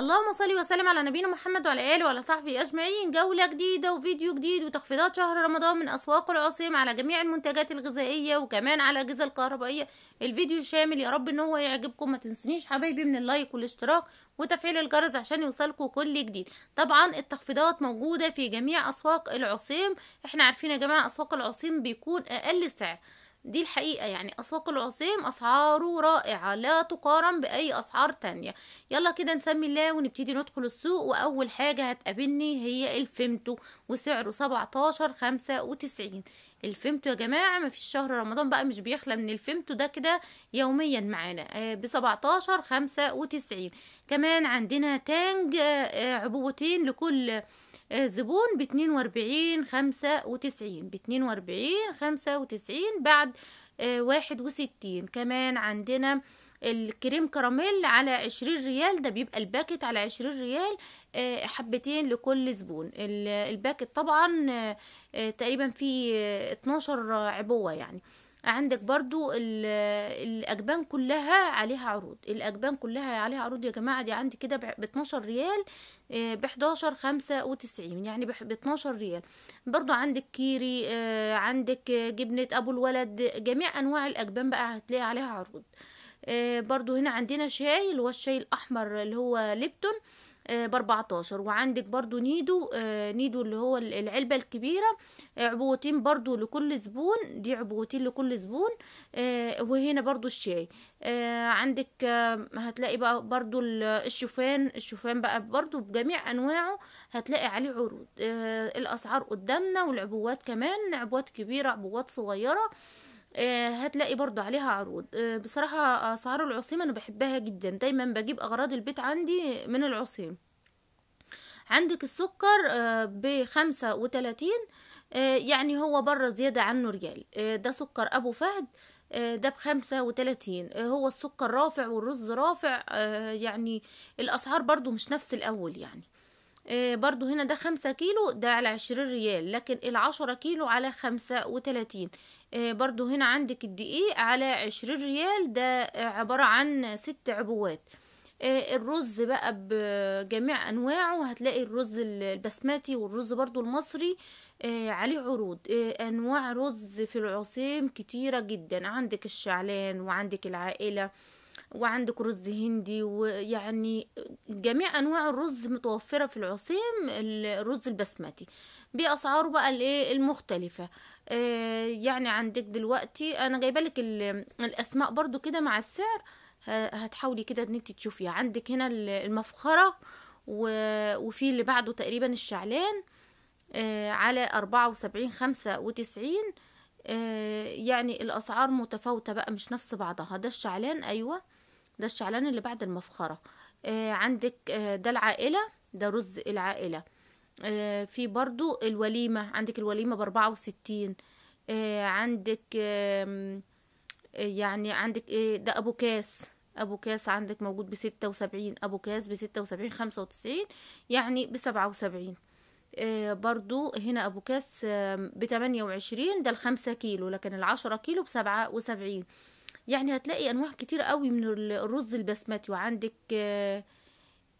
اللهم صل وسلم على نبينا محمد وعلى اله وعلى صحبه اجمعين جوله جديده وفيديو جديد وتخفيضات شهر رمضان من اسواق العاصمه على جميع المنتجات الغذائيه وكمان على الاجهزه الكهربائيه الفيديو شامل يا رب ان هو يعجبكم ما تنسونيش حبايبي من اللايك والاشتراك وتفعيل الجرس عشان يوصلكوا كل جديد طبعا التخفيضات موجوده في جميع اسواق العاصيم احنا عارفين يا جماعه اسواق العاصيم بيكون اقل سعر دي الحقيقة يعني أسواق العصيم أسعاره رائعة لا تقارن بأي أسعار تانية يلا كده نسمي الله ونبتدي ندخل السوق وأول حاجة هتقابلني هي الفيمتو وسعره سبعتاشر خمسة وتسعين الفيمتو يا جماعة مفيش شهر رمضان بقى مش بيخلى من الفيمتو ده كده يوميا معانا آه، بسبعتاشر خمسة وتسعين كمان عندنا تانج آه، آه، عبوتين لكل آه، زبون ب 42 95 ب 42 95 بعد 61 آه، كمان عندنا الكريم كراميل على 20 ريال ده بيبقى الباكت على 20 ريال آه، حبتين لكل زبون الباكت طبعا تقريبا فيه 12 عبوة يعني عندك برضو الاجبان كلها عليها عروض الاجبان كلها عليها عروض يا جماعه دي عندي كده ب 12 ريال ب 11 95 يعني ب 12 ريال برضو عندك كيري آه، عندك جبنة ابو الولد جميع انواع الاجبان بقى هتلاقي عليها عروض آه، برضو هنا عندنا شاي اللي هو الشاي الاحمر اللي هو ليبتون آه، ب 14 وعندك برضو نيدو آه، نيدو اللي هو العلبة الكبيرة عبوتين برضو لكل زبون دي عبوتين لكل زبون آه، وهنا برضو الشاي عندك هتلاقي بقى برضو الشوفان الشوفان بقى برضو بجميع انواعه هتلاقي عليه عروض الاسعار قدامنا والعبوات كمان عبوات كبيرة عبوات صغيرة آه، هتلاقي برضو عليها عروض آه، بصراحة آه، أسعار العصيم أنا بحبها جدا دايما بجيب أغراض البيت عندي من العصيم عندك السكر بخمسة وتلاتين يعني هو بره زيادة عنه ريال ده سكر أبو فهد ده بخمسة وتلاتين هو السكر رافع والرز رافع يعني الأسعار برضو مش نفس الأول يعني آه، برضو هنا ده خمسة كيلو ده على عشرين ريال لكن العشرة كيلو على خمسة وتلاتين آه، برضو هنا عندك الدقيق على عشرين ريال ده عبارة عن ست عبوات آه، الرز بقى بجميع انواعه هتلاقي الرز البسماتي والرز برضو المصري عليه عروض انواع رز في العصيم كتيرة جدا عندك الشعلان وعندك العائلة وعندك رز هندي ويعني جميع انواع الرز متوفره في العصيم الرز البسمتي باسعاره بقى الايه المختلفه آه يعني عندك دلوقتي انا جايبه لك الاسماء برضو كده مع السعر هتحاولي كده ان انت تشوفيها عندك هنا المفخره وفي اللي بعده تقريبا الشعلان آه على أربعة وسبعين خمسة وتسعين آه، يعني الأسعار متفاوتة بقى مش نفس بعضها ده الشعلان أيوة آه ده الشعلان اللي بعد المفخرة آه عندك آه ده العائلة ده رز العائلة آه في برضو الوليمة عندك الوليمة باربعة وستين آه عندك آه يعني عندك ايه ده ابو كاس ابو كاس عندك موجود بستة وسبعين ابو كاس بستة وسبعين خمسة وتسعين يعني بسبعة وسبعين آه برضو هنا ابو كاس آه بتمانية وعشرين ده الخمسة كيلو لكن العشرة كيلو بسبعة وسبعين يعني هتلاقي انواع كتير قوي من الرز البسمتي وعندك آه،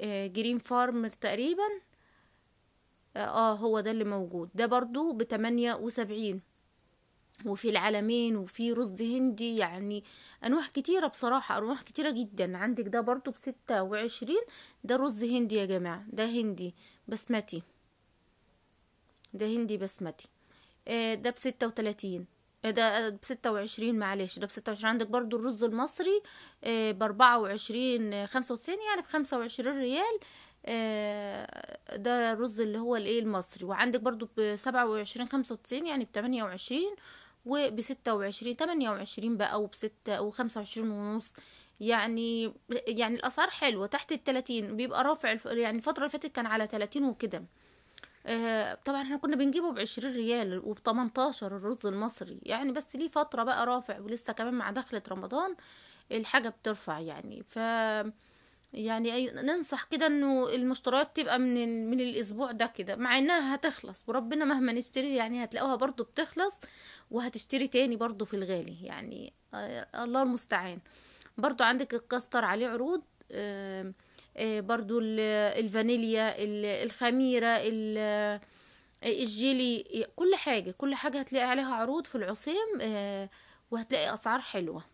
آه، جرين فارم تقريبا آه،, اه هو ده اللي موجود ده برضو بتمانية وسبعين وفي العلمين وفي رز هندي يعني انواع كتيرة بصراحة انواع كتيرة جدا عندك ده برضو بستة وعشرين ده رز هندي يا جماعة ده هندي بسمتي ده هندي بسمتي آه ده بستة وتلاتين ده بستة وعشرين معلش ده بستة وعشرين عندك برضو الرز المصري آه، باربعة وعشرين آه، خمسة وتسعين يعني بخمسة وعشرين ريال آه، ده الرز اللي هو الايه المصري وعندك برضو ب 27 95 يعني ب 28 وب 26 28 بقى وب 6 و 25 ونص يعني يعني الاسعار حلوه تحت 30 بيبقى رافع يعني الفتره اللي فاتت كان على 30 وكده آه، طبعا احنا كنا بنجيبه بعشرين ريال وبتمنتاشر الرز المصري يعني بس ليه فترة بقى رافع ولسه كمان مع دخلة رمضان الحاجة بترفع يعني ف يعني ننصح كده انه المشتريات تبقى من من الاسبوع ده كده مع انها هتخلص وربنا مهما نشتري يعني هتلاقوها برضو بتخلص وهتشتري تاني برضو في الغالي يعني آه، الله المستعان برضو عندك الكاستر عليه عروض آه آه، برضو الفانيليا الخميرة الجيلي كل حاجة كل حاجة هتلاقي عليها عروض في العصيم آه، وهتلاقي أسعار حلوة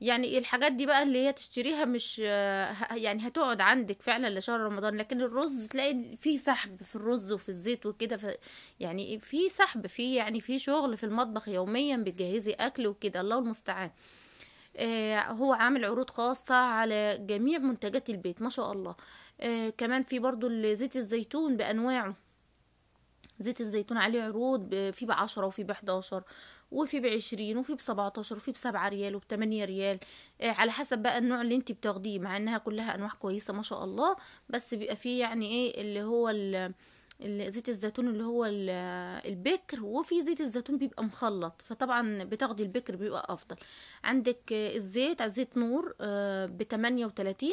يعني الحاجات دي بقى اللي هي تشتريها مش آه، يعني هتقعد عندك فعلا لشهر رمضان لكن الرز تلاقي فيه سحب في الرز وفي الزيت وكده يعني في سحب في يعني في شغل في المطبخ يوميا بتجهزي اكل وكده الله المستعان آه، هو عامل عروض خاصة على جميع منتجات البيت ما شاء الله آه، كمان في برضو زيت الزيتون بأنواعه زيت الزيتون عليه عروض في بعشرة وفي بحداشر وفي بعشرين وفي بسبعتاشر وفي بسبعة ريال وبتمانية ريال آه، على حسب بقى النوع اللي انت بتاخديه مع انها كلها انواع كويسة ما شاء الله بس بيبقى فيه يعني ايه اللي هو زيت الزيتون اللي هو البكر وفي زيت الزيتون بيبقى مخلط فطبعا بتاخدي البكر بيبقى افضل عندك الزيت زيت نور آه، ب 38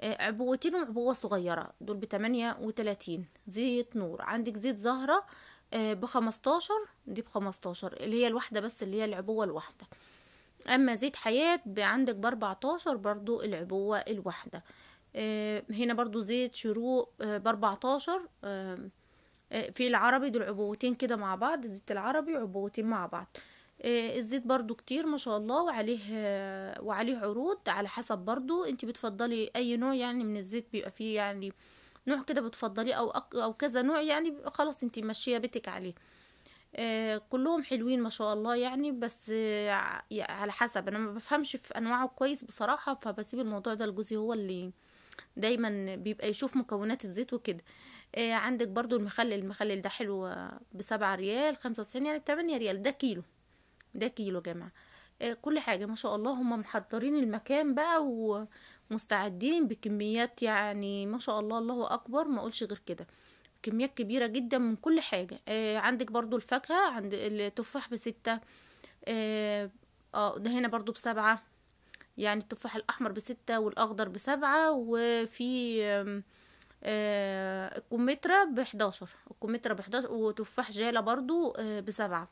آه، عبوتين وعبوة صغيرة دول ب 38 زيت نور عندك زيت زهرة آه، ب 15 دي ب 15 اللي هي الواحدة بس اللي هي العبوة الواحدة اما زيت حياة عندك ب 14 برضو العبوة الواحدة هنا برضو زيت شروق ب 14 آه، في العربي دول عبوتين كده مع بعض زيت العربي عبوتين مع بعض آه، الزيت برضو كتير ما شاء الله وعليه وعليه عروض على حسب برضو انت بتفضلي اي نوع يعني من الزيت بيبقى فيه يعني نوع كده بتفضليه او او كذا نوع يعني خلاص انت ماشيه بيتك عليه آه كلهم حلوين ما شاء الله يعني بس آه على حسب انا ما بفهمش في انواعه كويس بصراحه فبسيب الموضوع ده لجوزي هو اللي دايما بيبقى يشوف مكونات الزيت وكده آه، عندك برضو المخلل المخلل ده حلو آه، بسبعة ريال خمسة وتسعين يعني بتمانية ريال ده كيلو ده كيلو يا جماعة آه، كل حاجة ما شاء الله هم محضرين المكان بقى ومستعدين بكميات يعني ما شاء الله الله أكبر ما أقولش غير كده كميات كبيرة جدا من كل حاجة عندك برضو الفاكهة عند التفاح بستة اه ده هنا برضو بسبعة يعني التفاح الأحمر بستة والأخضر بسبعة وفي آه، الكمثرى بحداشر الكمثرى 11 وتفاح جالة برضو آه، بسبعة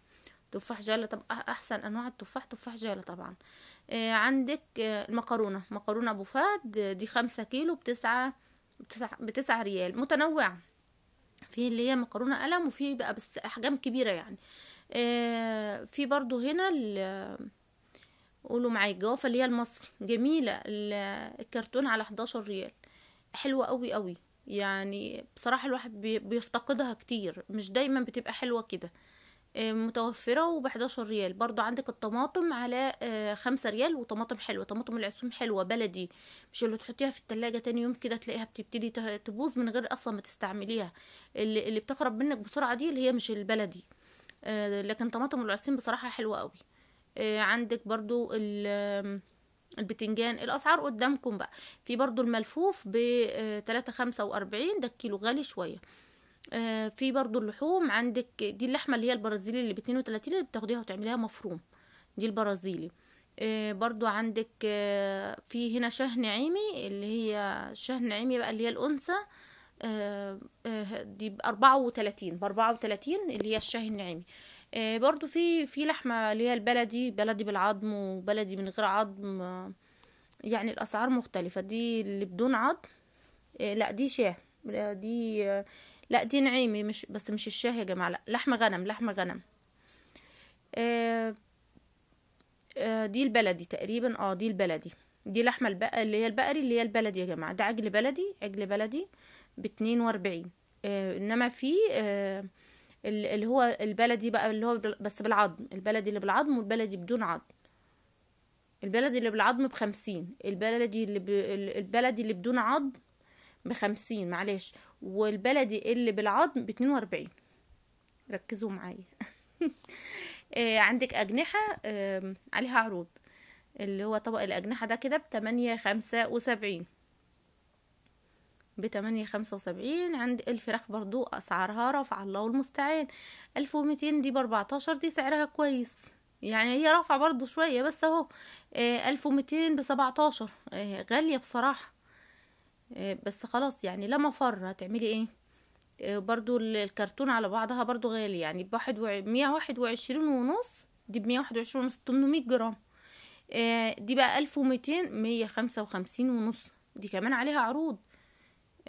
تفاح جالة طب احسن انواع التفاح تفاح جالة طبعا آه، عندك المكرونة مكرونة ابو فهد دي خمسة كيلو بتسعة بتسعة, بتسعة ريال متنوعة في اللي هي مكرونة قلم وفي بقى بس احجام كبيرة يعني في برضو هنا قولوا معايا الجوافة اللي هي المصري جميلة الكرتون على 11 ريال حلوة قوي قوي يعني بصراحة الواحد بيفتقدها كتير مش دايما بتبقى حلوة كده آه، متوفرة وب11 ريال برضو عندك الطماطم على آه، خمسة ريال وطماطم حلوة طماطم العصوم حلوة بلدي مش اللي تحطيها في التلاجة تاني يوم كده تلاقيها بتبتدي تبوظ من غير أصلا ما تستعمليها اللي, اللي منك بسرعة دي اللي هي مش البلدي آه، لكن طماطم العصيم بصراحة حلوة قوي عندك برضو البتنجان الاسعار قدامكم بقى في برضو الملفوف ب 3.45 آه، ده الكيلو غالي شويه آه، في برضو اللحوم عندك دي اللحمه اللي هي البرازيلي اللي ب 32 اللي بتاخديها وتعمليها مفروم دي البرازيلي آه، برضو عندك في هنا شاه نعيمي اللي هي شاه نعيمي بقى اللي هي الانثى دي بأربعة وتلاتين بأربعة وتلاتين اللي هي الشاه النعيمي آه، برضو في في لحمه اللي هي البلدي بلدي بالعظم وبلدي من غير عظم يعني الاسعار مختلفه دي اللي بدون عظم آه، لا دي شاه دي آه، لا دي نعيمي مش بس مش الشاه يا جماعه لا لحمه غنم لحمه غنم دي البلدي تقريبا اه دي البلدي دي لحمه البق... اللي هي البقري اللي هي البلدي يا جماعه ده عجل بلدي عجل بلدي باتنين واربعين انما في آه اللي هو البلدي بقى اللي هو بس بالعظم البلدي اللي بالعظم والبلدي بدون عظم البلدي اللي بالعظم بخمسين البلدي اللي ب... البلدي اللي بدون عظم بخمسين معلش والبلدي اللي بالعظم باتنين واربعين ركزوا معايا آه، عندك أجنحة عليها عروض اللي هو طبق الأجنحة ده كده بتمانية خمسة وسبعين بتمانية خمسة وسبعين عند الفراخ برضو أسعارها رافعة الله المستعان ألف ومتين دي بأربعتاشر دي سعرها كويس يعني هي رافعة برضو شوية بس اهو آه، ألف ومتين بسبعتاشر آه، غالية بصراحة آه، بس خلاص يعني لا مفر هتعملي ايه برضو الكرتون على بعضها برضو غالي يعني بواحد مية واحد وعشرين ونص دي بمية واحد وعشرين ونص تمنمية جرام دي بقى ألف ومتين مية خمسة وخمسين ونص دي كمان عليها عروض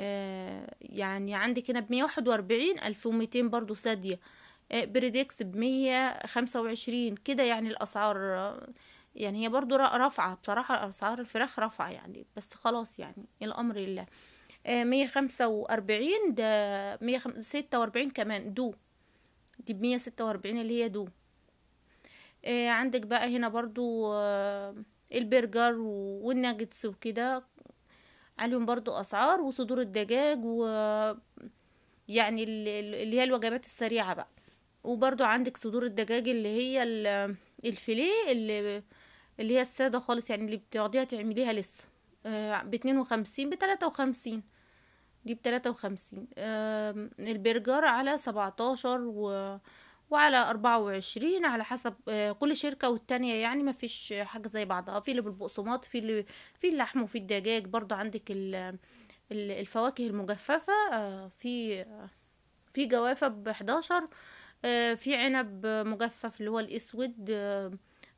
آه، يعني عندك هنا بمية واحد وأربعين ألف وميتين برضو سادية آه، بريدكس بمية خمسة وعشرين كده يعني الأسعار آه، يعني هي برضو رفعة بصراحة أسعار الفراخ رفعة يعني بس خلاص يعني الأمر لله مية خمسة وأربعين ده مية ستة وأربعين كمان دو دي بمية ستة وأربعين اللي هي دو عندك بقى هنا برضو البرجر والناجتس وكده عليهم برضو اسعار وصدور الدجاج و يعني اللي هي الوجبات السريعه بقى وبرضو عندك صدور الدجاج اللي هي الفيليه اللي اللي هي الساده خالص يعني اللي بتقعديها تعمليها لسه آه، باتنين وخمسين بتلاتة وخمسين دي بتلاتة وخمسين البرجر على سبعتاشر و وعلى أربعة وعشرين على حسب آه، كل شركة والتانية يعني ما فيش حاجة زي بعضها في اللي بالبقسماط في اللي في اللحم وفي الدجاج برضو عندك الفواكه المجففة آه، في في جوافة بحداشر آه، في عنب مجفف اللي هو الأسود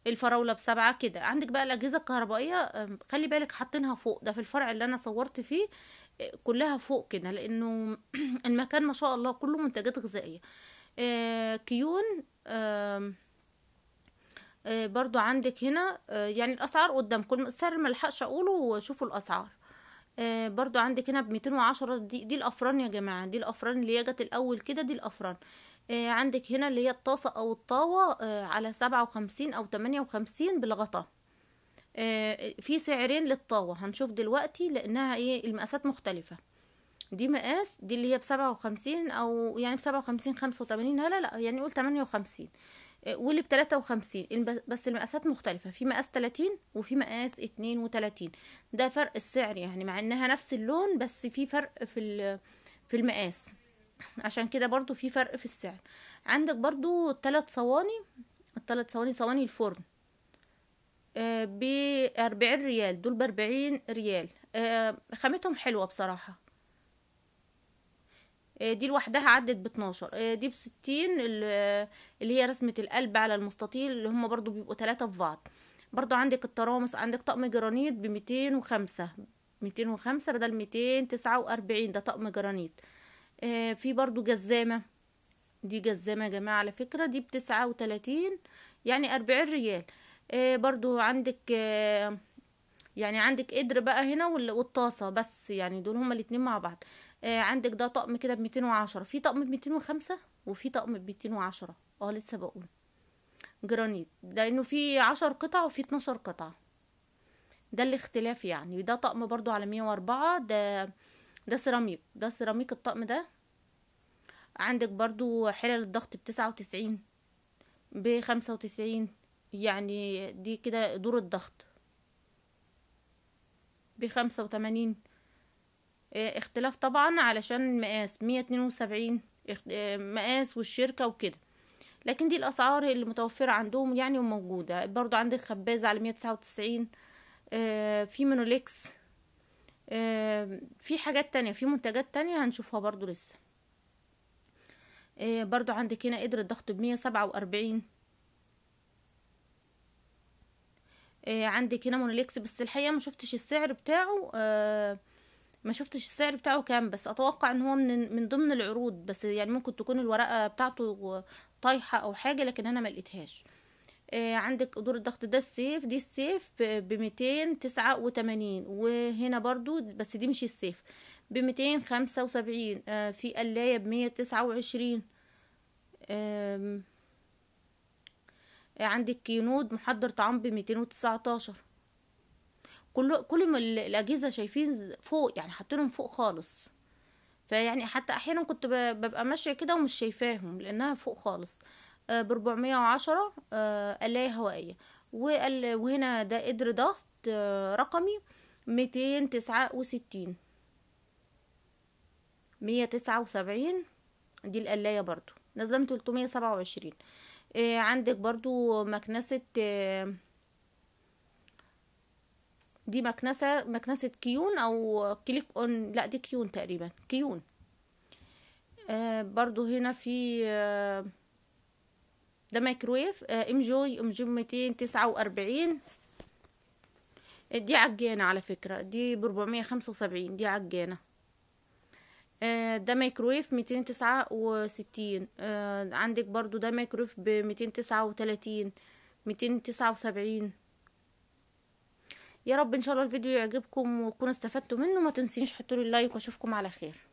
الفراولة بسبعة كده عندك بقى الأجهزة الكهربائية خلي بالك حاطينها فوق ده في الفرع اللي أنا صورت فيه كلها فوق كده لأنه المكان ما شاء الله كله منتجات غذائية آه، كيون آه، برضو عندك هنا آه، يعني الاسعار قدام قدامكم السعر ملحقش اقوله وشوفوا الاسعار برضو عندك هنا بميتين وعشرة دي, دي الافران يا جماعة دي الافران اللي جت الاول كده دي الافران عندك هنا اللي هي الطاسة او الطاوة على سبعة وخمسين او تمانية وخمسين بالغطا في سعرين للطاوة هنشوف دلوقتي لانها ايه المقاسات مختلفة دي مقاس دي اللي هي بسبعة وخمسين او يعني بسبعة وخمسين خمسة وتمانين لا لا لا يعني قول تمانية وخمسين آه، واللي بتلاتة وخمسين بس المقاسات مختلفة في مقاس تلاتين وفي مقاس اتنين وتلاتين ده فرق السعر يعني مع انها نفس اللون بس في فرق في في المقاس عشان كده برضو في فرق في السعر عندك برضو تلات صواني التلات صواني صواني الفرن آه، بأربعين ريال دول بأربعين ريال آه، خامتهم حلوة بصراحة آه، دي لوحدها عدت ب 12 آه، دي ب 60 آه، اللي هي رسمه القلب على المستطيل اللي هم برضو بيبقوا ثلاثه في بعض برضو عندك الترامس عندك طقم جرانيت ب 205 205 بدل 249 ده طقم جرانيت في برضو جزامه دي جزامه يا جماعه على فكره دي ب 39 يعني 40 ريال برضو عندك يعني عندك قدر بقى هنا والطاسه بس يعني دول هما الاثنين مع بعض آه عندك ده طقم كده ب 210 في طقم ب 205 وفي طقم ب 210 اه لسه بقول جرانيت لانه في 10 قطع وفي 12 قطعه ده الاختلاف يعني ده طقم برضو على 104 ده ده سيراميك ده سيراميك الطقم ده عندك برضو حلل الضغط بتسعة وتسعين بخمسة وتسعين يعني دي كده دور الضغط بخمسة وتمانين آه، اختلاف طبعا علشان مقاس مية اتنين وسبعين آه، مقاس والشركة وكده لكن دي الأسعار اللي متوفرة عندهم يعني وموجودة برضو عندك خبازة على مية تسعة وتسعين آه، في منوليكس في حاجات تانية في منتجات تانية هنشوفها برضو لسه برضو عندك هنا قدر الضغط بمية سبعة وأربعين عندك هنا مونوليكس بس الحقيقة ما شفتش السعر بتاعه ما شفتش السعر بتاعه كام بس اتوقع ان هو من من ضمن العروض بس يعني ممكن تكون الورقه بتاعته طايحه او حاجه لكن انا ما لقيتهاش آه عندك دور الضغط ده السيف دي السيف ب 289 وهنا برضو بس دي مش السيف ب 275 آه في قلايه ب 129 آه عندك كينود محضر طعام ب 219 كل كل ما الاجهزه شايفين فوق يعني حاطينهم فوق خالص فيعني حتى احيانا كنت ببقى ماشيه كده ومش شايفاهم لانها فوق خالص ب آه، بربعمية وعشرة قلاية آه، هوائية وهنا ده قدر ضغط آه، رقمي ميتين تسعة وستين مية تسعة وسبعين دي القلاية برضو نازلة من تلتمية سبعة وعشرين عندك برضو مكنسة دي مكنسة مكنسة كيون او كليك اون لا دي كيون تقريبا كيون آه برضو هنا في آه ده مايكرويف آه ام جوي ام جوي 249 دي عجانة على فكرة دي ب 475 دي عجانة آه ده مايكرويف 269 آه عندك برضو ده مايكرويف ب 239 279 يا رب ان شاء الله الفيديو يعجبكم وتكونوا استفدتوا منه ما تنسينش حطوا لي لايك واشوفكم على خير